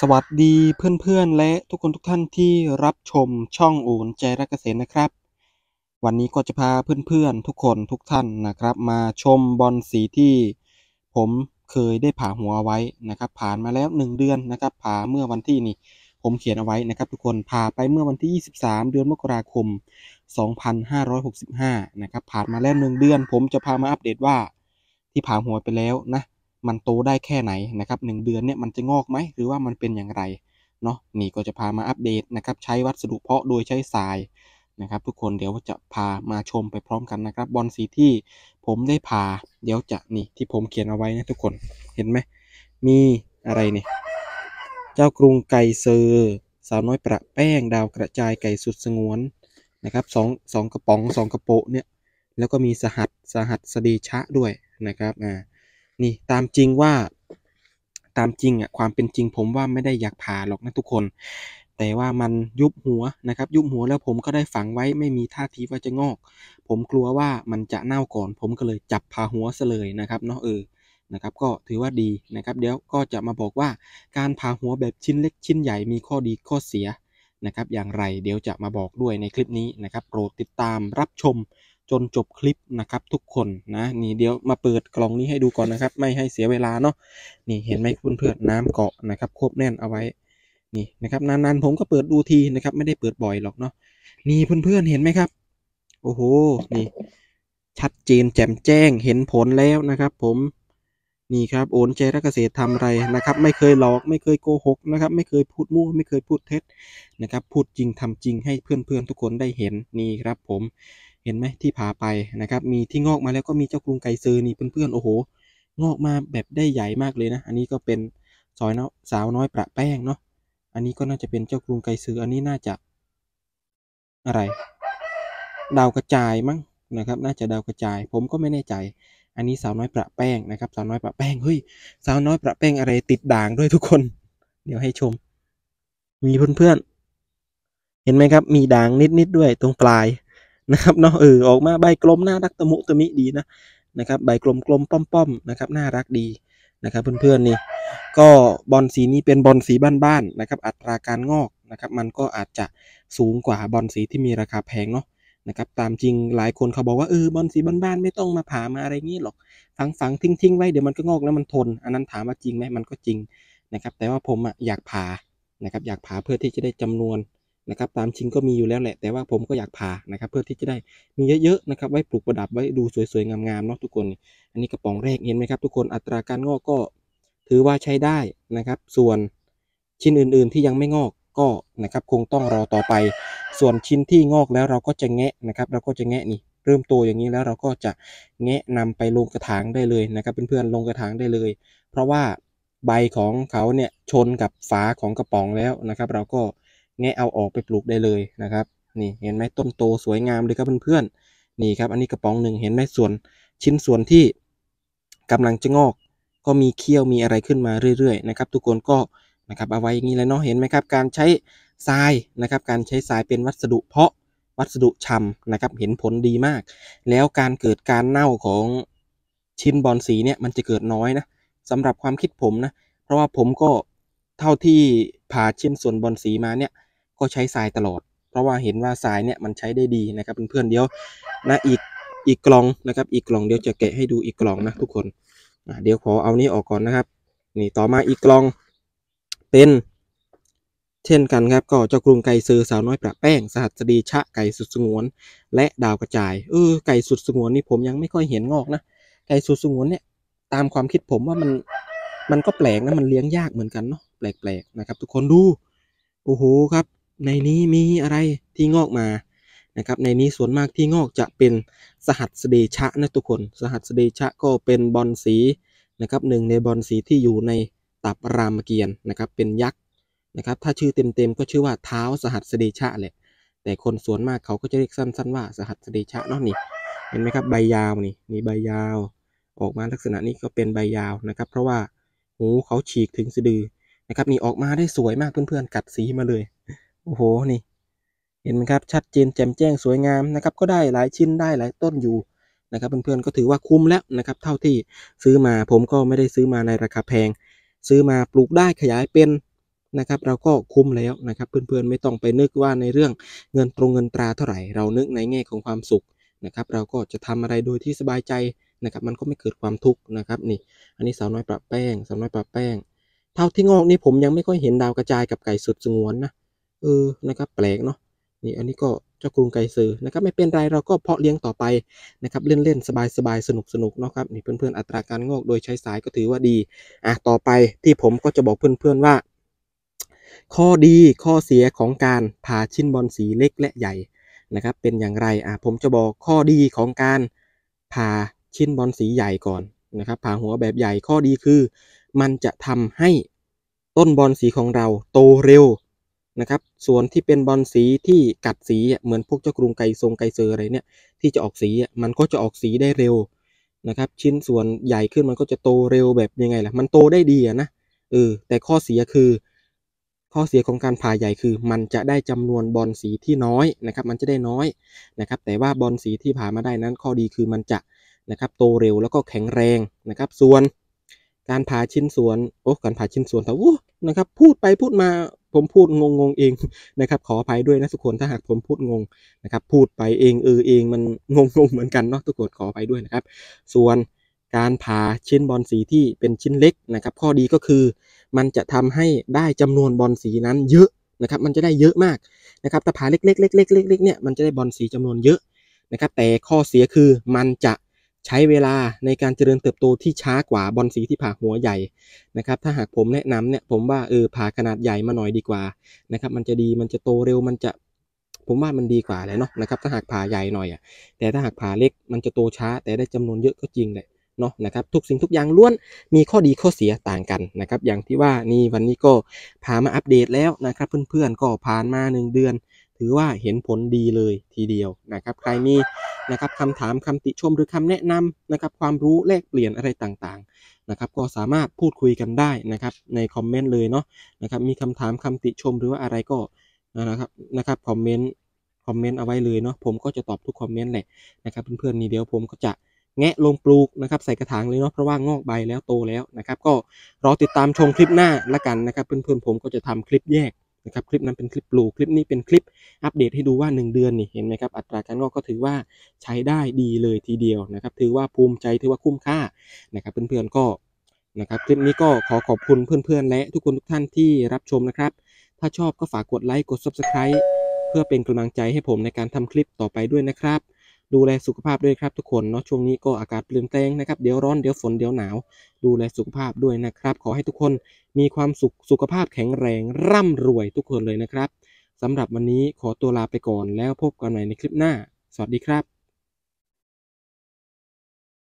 สวัสดีเพื่อนๆและทุกคนทุกท่านที่รับชมช่องอูนใจรักเกษตรนะครับ วันนี้ก็จะพาเพื่อนๆทุกคนทุกท่านนะครับมาชมบอลสีที่ผมเคยได้ผ่าหัวไว้นะครับ ผ่านมาแล้ว 1 เดือนนะครับ ผ่าเมื่อวันที่นี่ผมเขียนเอาไว้นะครับทุกคนผ่าไปเมื่อวันที่ 23 เดือนมกราคม2565นะครับผ่านมาแล้ว1เดือน ผมจะพามาอัปเดตว่า ที่ผ่าหัวไปแล้วนะมันโตได้แค่ไหนนะครับหเดือนเนี่ยมันจะงอกไหมหรือว่ามันเป็นอย่างไรเนาะนี่ก็จะพามาอัปเดตนะครับ ใช้วัสดุเพาะโดยใช้ทรายนะครับทุกคนเดี๋ยวจะพามาชมไปพร้อมกันนะครับ บอลสีที่ผมได้พาเดี๋ยวจะนี่ที่ผมเขียนเอาไว้นะทุกคนเห็นไหม มีอะไรนี่ เจ้ากรุงไก่เซอร์สาวน้อยประแป้งดาวกระจายไก่สุดสงวนนะครับสองสองกระป๋องสองกระโปะเนี่ย แล้วก็มีสหัสสหัสสดีชะด้วยนะครับอ่านี่ ตามจริงว่าตามจริงอ่ะความเป็นจริงผมว่าไม่ได้อยากผ่าหรอกนะ ทุกคน แต่ว่ามันยุบหัวนะครับ ยุบหัวแล้วผมก็ได้ฝังไว้ไม่มีท่าทีว่าจะงอก ผมกลัวว่ามันจะเน่าก่อน ผมก็เลยจับผ่าหัวซะเลยนะครับ เนาะเออนะครับ ก็ถือว่าดีนะครับ เดี๋ยวก็จะมาบอกว่า การผ่าหัวแบบชิ้นเล็ก ชิ้นใหญ่มีข้อดีข้อเสียนะครับอย่างไรเดี๋ยวจะมาบอกด้วยในคลิปนี้นะครับโปรดติดตามรับชมจนจบคลิปนะครับทุกคน นะนี่เดี๋ยวมาเปิดกล่องนี้ให้ดูก่อนนะครับ ไม่ให้เสียเวลาเนาะนี่เห็นไหมเพื่อนอน้ำเกาะนะครับควบแน่นเอาไว้ นี่นะครับนานๆ ผมก็เปิดดูทีนะครับ ไม่ได้เปิดบ่อยหรอกเนาะนี่เพื่อนเพื่อนเห็นไหมครับ โอ้โห นี่ ชัดเจนแจ่มแจ้งเห็นผลแล้วนะครับผม นี่ครับ โอนใจรักเกษตรทำอะไรนะครับ ไม่เคย หลอก ไม่เคยโกหกนะครับ ไม่เคยพูดมั่วไม่เคยพูดเท็จนะครับ พูดจริงทำจริง ให้เพื่อนเพื่อนทุกคนได้เห็นนี่ครับ ผมเห็นไหมที่ผ่าไป นะครับ มีที่งอกมาแล้วก็มีเจ้ากรุงไกซือนี่เพื่อนๆโอ้โหงอกมาแบบได้ใหญ่มากเลยนะอันนี้ก็เป็นซอยนาะสาวน้อยประแป้งเนาะอันนี้ก็น่าจะเป็นเจ้ากรุงไกซืออันนี้น่าจะอะไร ดาวกระจายมั้งนะครับน่าจะดาวกระจาย ผมก็ไม่แน่ใจ อันนี้สาวน้อยประแป้งนะครับสาวน้อยประแป้งเฮ้ยสาวน้อยประแป้งอะไรติดด่างด้วยทุกคน เดี๋ยวให้ชม มีเพื่อนๆเห็นไหมครับมีด่างนิดๆด้วยตรงปลายนะครับเนาะเออออกมาใบกลมน่ารักตะมุตะมิดีนะนะครับใบกลมกลมป้อมป้อมนะครับน่ารักดีนะครับเพื่อนๆนี่ก็บอลสีนี้เป็นบอลสีบ้านๆนะครับอัตราการงอกนะครับมันก็อาจจะสูงกว่าบอลสีที่มีราคาแพงเนาะนะครับตามจริงหลายคนเขาบอกว่าเออบอลสีบ้านๆไม่ต้องมาผ่ามาอะไรงี้หรอกฝังฝังทิ้งทิ้งไว้เดี๋ยวมันก็งอกแล้วมันทนอันนั้นถาม ว่าจริงไหมมันก็จริงนะครับแต่ว่าผมอะอยากผ่านะครับอยากผ่าเพื่อที่จะได้จำนวนนะครับตามชิงก็มีอยู่แล้วแหละแต่ว่าผมก็อยากผ่านะครับ เพื่อที่จะได้มีเยอะๆนะครับ ไว้ปลูกประดับไว้ดูสวยๆงามๆเนาะทุกคน อันนี้กระป๋องแรกเห็นไหมครับทุกคนอัตราการงอกก็ถือว่าใช้ได้นะครับ ส่วนชิ้นอื่นๆที่ยังไม่งอกก็นะครับคงต้องรอต่อไป ส่วนชิ้นที่งอกแล้วเราก็จะแงะนะครับ เราก็จะแงะนี่ เริ่มโตอย่างนี้แล้วเราก็จะแงะนำไปลงกระถางได้เลยนะครับเพื่อนๆลงกระถางได้เลย เพราะว่าใบของเขาเนี่ยชนกับฝาของกระป๋องแล้วนะครับ เราก็แงะเอาออกไปปลูกได้เลยนะครับ นี่เห็นไหมต้นโตสวยงามเลยครับเพื่อนๆนี่ครับอันนี้กระป๋องหนึ่งเห็นไหมส่วนชิ้นส่วนที่กำลังจะงอก ก็มีเคี้ยวมีอะไรขึ้นมาเรื่อยๆนะครับ ทุกคน ก็นะครับเอาไว้อย่างนี้แล้วเนาะเห็นไหมครับ การใช้ทรายนะครับการใช้ทรายเป็นวัสดุเพาะวัสดุชำนะครับ เห็นผลดีมากแล้วการเกิดการเน่าของชิ้นบอลสีเนี่ยมันจะเกิดน้อยนะสำหรับความคิดผมนะเพราะว่าผมก็เท่าที่ผ่าชิ้นส่วนบอลสีมาเนี่ยก็ใช้ทรายตลอดเพราะว่าเห็นว่าทรายเนี่ยมันใช้ได้ดีนะครับเพื่อนๆเดี๋ยวนะอีกอีกกล่องนะครับ อีกกล่องเดี๋ยวจะแกะให้ดูอีกกล่องนะทุกคนเดี๋ยวขอเอานี้ออกก่อนนะครับ นี่ต่อมาอีกกล่องเป็นเช่นกันครับ ก็เจ้ากรุงไก่ซื้อสาวน้อยประแป้งสหัสดีชะไก่สุดสงวน และดาวกระจาย เออไก่สุดสงวนนี่ผมยังไม่ค่อยเห็นงอกนะไก่สุดสงวนเนี่ยตามความคิดผมว่ามันมันก็แปลกนะมันเลี้ยงยากเหมือนกันเนาะแปลกๆนะครับ ทุกคนดูโอ้โหครับในนี้มีอะไรที่งอกมา นะครับ ในนี้ส่วนมากที่งอกจะเป็นสหัสเดชะนะทุกคน สหัสเดชะก็เป็นบอลสีนะครับหนึ่งในบอลสีที่อยู่ในตับรามเกียรตินะครับ เป็นยักษ์นะครับ ถ้าชื่อเต็มๆก็ชื่อว่าเท้าสหัสเดชะแหละ แต่คนส่วนมากเขาก็จะเรียกสั้นๆว่าสหัสเดชะเนาะนี่ เห็นไหมครับใบยาวนี่มีใบยาว ออกมาลักษณะนี้ก็เป็นใบยาวนะครับ เพราะว่าหูเขาฉีกถึงสะดือนะครับนี่ออกมาได้สวยมาก เพื่อนๆ กัดสีมาเลยโอ้โห นี่เห็นไหมครับ ชัดเจนแจ่มแจ้งสวยงามนะครับ ก็ได้หลายชิ้นได้หลายต้นอยู่นะครับเพื่อนๆก็ถือว่าคุ้มแล้วนะครับเท่าที่ซื้อมาผมก็ไม่ได้ซื้อมาในราคาแพง ซื้อมาปลูกได้ขยายเป็นนะครับเราก็คุ้มแล้วนะครับเพื่อนๆไม่ต้องไปนึกว่าในเรื่องเงินตรงเงินตราเท่าไหร่เรานึกในแง่ของความสุขนะครับเราก็จะทำอะไรโดยที่สบายใจนะครับมันก็ไม่เกิดความทุกข์นะครับนี่อันนี้สาวน้อยปรับแป้งสาวน้อยปรับแป้งเท่าที่งอกนี่ผมยังไม่ค่อยเห็นดาวกระจายกับไก่สุดสงวนนะเออ นะครับ แปลกเนาะ นี่อันนี้ก็เจ้ากรุงไก่ซอ้อนะครับ ไม่เป็นไร เราก็เพาะเลี้ยงต่อไปนะครับ เล่นๆสบายๆสนุกสนุกนะครับ นี่เพื่อนๆอัตราการ งอก โดยใช้สายก็ถือว่าดีอ่ะต่อไปที่ผมก็จะบอกเพื่อนๆว่า ข้อดีข้อเสียของการผ่าชิ้นบอลสีเล็กและใหญ่นะครับ เป็นอย่างไรอ่ะผมจะบอกข้อดีของการผ่าชิ้นบอลสีใหญ่ก่อนนะครับผ่าหัวแบบใหญ่ข้อดีคือมันจะทำให้ต้นบอลสีของเราโตเร็วนะครับ ส่วนที่เป็นบอลสีที่กัดสีเหมือนพวก เจ้า กรุงไกทรงไกเซอร์อะไรเนี่ยที่จะออกสีมันก็จะออกสีได้เร็ว นะครับ ชิ้นส่วนใหญ่ขึ้นมันก็จะโตเร็วแบบยังไงล่ะ มันโตได้ดีนะเออแต่ข้อ เสียคือ ข้อเสียของการผ่าใหญ่คือ มันจะได้จำนวนบอลสีที่น้อย นะครับ มันจะได้น้อย นะครับ แต่ว่าบอลสีที่ผ่ามาได้นั้น ข้อดีคือมันจะนะครับโตเร็วแล้วก็แข็งแรงนะครับ ส่วนการผ่าชิ้นส่วนโอ้การผ่าชิ้นส่วนแต่วู้นะครับพูดไปพูดมาผมพูดงงงเองนะครับขออภัยด้วยนะทุกคนถ้าหากผมพูดงงนะครับ พูดไปเองเออเองมันงงงเหมือนกันเนาะทุกคนขออภัยด้วยนะครับ ส่วนการผ่าชิ้นบอลสีที่เป็นชิ้นเล็กนะครับ ข้อดีก็คือมันจะทำให้ได้จำนวนบอลสีนั้นเยอะนะครับมันจะได้เยอะมากนะครับแต่ผ่าเล็กๆเล็กๆเล็กๆเนี่ยมันจะได้บอลสีจำนวนเยอะนะครับ แต่ข้อเสียคือมันจะใช้เวลาในการเจริญเติบโตที่ช้ากว่าบอลสีที่ผ่าหัวใหญ่นะครับถ้าหากผมแนะนำเนี่ยผมว่าเออผ่าขนาดใหญ่มาหน่อยดีกว่านะครับมันจะดีมันจะโตเร็วมันจะ ผมว่ามันดีกว่าเลยเนาะนะครับถ้าหากผ่าใหญ่หน่อยอ่ะแต่ถ้าหากผ่าเล็กมันจะโตช้า แต่ได้จำนวนเยอะก็จริงแหละเนาะนะครับทุกสิ่งทุกอย่างล้วนมีข้อดีข้อเสียต่างกันนะครับอย่างที่ว่านี่วันนี้ก็พามาอัปเดตแล้วนะครับเพื่อนๆก็ผ่านมา1เดือน ถือว่าเห็นผลดีเลยทีเดียวนะครับใครมีนะครับคำถามคำติชมหรือคำแนะนำนะครับความรู้แลกเปลี่ยนอะไรต่างๆนะครับก็สามารถพูดคุยกันได้นะครับในคอมเมนต์เลยเนาะนะครับมีคำถามคำติชมหรือว่าอะไรก็นะครับนะครับคอมเมนต์คอมเมนต์เอาไว้เลยเนาะผมก็จะตอบทุกคอมเมนต์แหละนะครับเพื่อนๆนี่เดี๋ยวผมก็จะแงะลงปลูกนะครับใส่กระถางเลยเนาะเพราะว่างอกใบแล้วโตแล้วนะครับก็รอติดตามชมคลิปหน้าละกันนะครับเพื่อนๆผมก็จะทำคลิปแยกนะครับคลิปนั้นเป็นคลิปปลูคลิปนี้เป็นคลิปอัปเดตให้ดูว่า 1 เดือนนี่เห็นไหมครับ อัตราการงอกก็ถือว่าใช้ได้ดีเลยทีเดียวนะครับ ถือว่าภูมิใจถือว่าคุ้มค่านะครับเพื่อนๆก็นะครับ คลิปนี้ก็ขอขอบคุณเพื่อนๆและทุกคนทุกท่านที่รับชมนะครับ ถ้าชอบก็ฝากกดไลค์กด Subscribe เพื่อเป็นกำลังใจให้ผมในการทำคลิปต่อไปด้วยนะครับดูแลสุขภาพด้วยครับทุกคนเนาะช่วงนี้ก็อากาศเปลี่ยนแปลงนะครับ เดี๋ยวร้อนเดี๋ยวฝนเดี๋ยวหนาว ดูแลสุขภาพด้วยนะครับขอให้ทุกคนมีความสุขสุขภาพแข็งแรง ร่ำรวยทุกคนเลยนะครับสำหรับวันนี้ขอตัวลาไปก่อนแล้วพบกันใหม่ในคลิปหน้า สวัสดีครับ